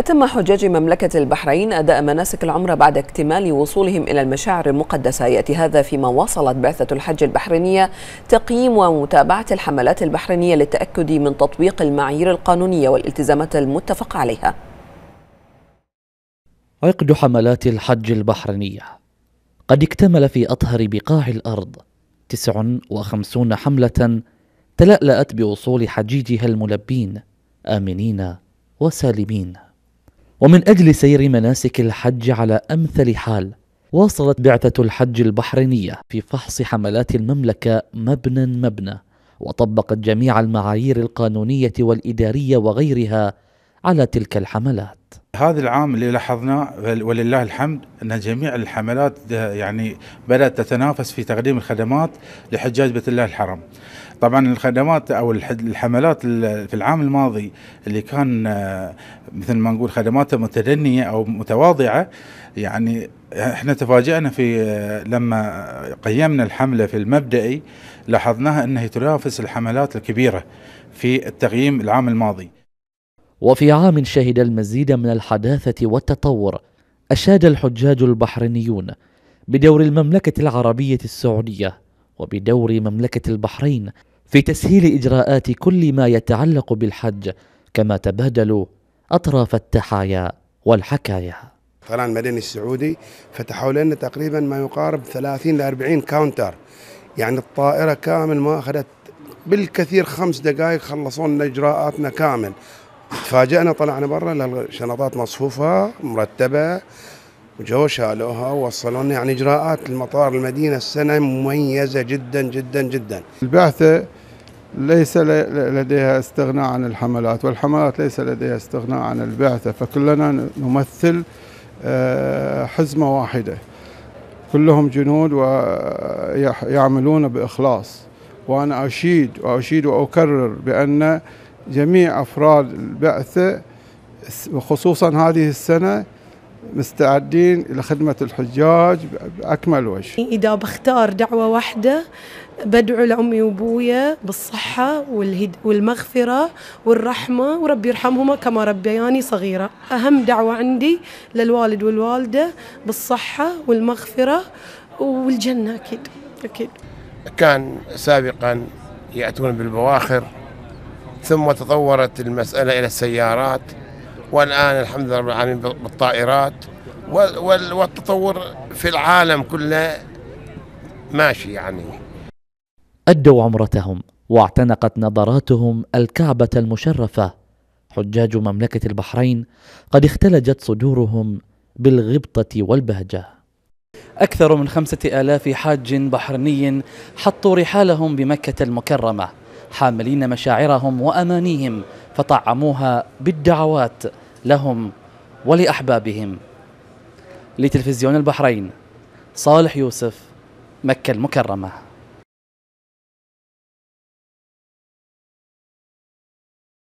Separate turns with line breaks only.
أتم حجاج مملكة البحرين أداء مناسك العمرة بعد اكتمال وصولهم إلى المشاعر المقدسة يأتي هذا فيما واصلت بعثة الحج البحرينية تقييم ومتابعة الحملات البحرينية للتأكد من تطبيق المعايير القانونية والالتزامات المتفق عليها عقد حملات الحج البحرينية قد اكتمل في أطهر بقاع الأرض 59 حملة تلألأت بوصول حجيجها الملبين آمنين وسالمين ومن أجل سير مناسك الحج على أمثل حال واصلت بعثة الحج البحرينية في فحص حملات المملكة مبنى مبنى وطبقت جميع المعايير القانونية والإدارية وغيرها على تلك الحملات
هذا العام اللي لاحظناه ولله الحمد ان جميع الحملات يعني بدات تتنافس في تقديم الخدمات لحجاج بيت الله الحرم. طبعا الخدمات او الحملات في العام الماضي اللي كان آه، مثل ما نقول خدماته متدنيه او متواضعه يعني احنا تفاجئنا في آه، لما قيمنا الحمله في المبدئي لاحظناها انها تنافس الحملات الكبيره في التقييم العام الماضي.
وفي عام شهد المزيد من الحداثه والتطور اشاد الحجاج البحرينيون بدور المملكه العربيه السعوديه وبدور مملكه البحرين في تسهيل اجراءات كل ما يتعلق بالحج كما تبادلوا اطراف التحايا والحكايا
طيران المدني السعودي فتحوا لنا تقريبا ما يقارب 30 ل 40 كاونتر يعني الطائرة كامل ما أخذت بالكثير خمس دقائق خلصونا إجراءاتنا كامل تفاجأنا طلعنا برا الشنطات مصفوفة مرتبة وجو شالوها ووصلونا يعني اجراءات المطار المدينه السنه مميزه جدا جدا جدا.
البعثه ليس لديها استغناء عن الحملات والحملات ليس لديها استغناء عن البعثه فكلنا نمثل آه، حزمه واحده. كلهم جنود ويعملون باخلاص وانا اشيد واشيد واكرر بان جميع افراد البعثه وخصوصا هذه السنه مستعدين لخدمة الحجاج بأكمل
وجه إذا بختار دعوة واحدة بدعو لأمي وأبويا بالصحة والمغفرة والرحمة وربي يرحمهما كما ربياني صغيرة أهم دعوة عندي للوالد والوالدة بالصحة والمغفرة والجنة أكيد أكيد كان سابقا يأتون بالبواخر ثم تطورت المسألة إلى السيارات والآن الحمد لله رب العالمين بالطائرات والتطور في العالم كله ماشي يعني
أدوا عمرتهم واعتنقت نظراتهم الكعبة المشرفة حجاج مملكة البحرين قد اختلجت صدورهم بالغبطة والبهجة أكثر من خمسة آلاف حاج بحريني حطوا رحالهم بمكة المكرمة حاملين مشاعرهم وأمانيهم فطعموها بالدعوات لهم ولأحبابهم لتلفزيون البحرين صالح يوسف مكة المكرمة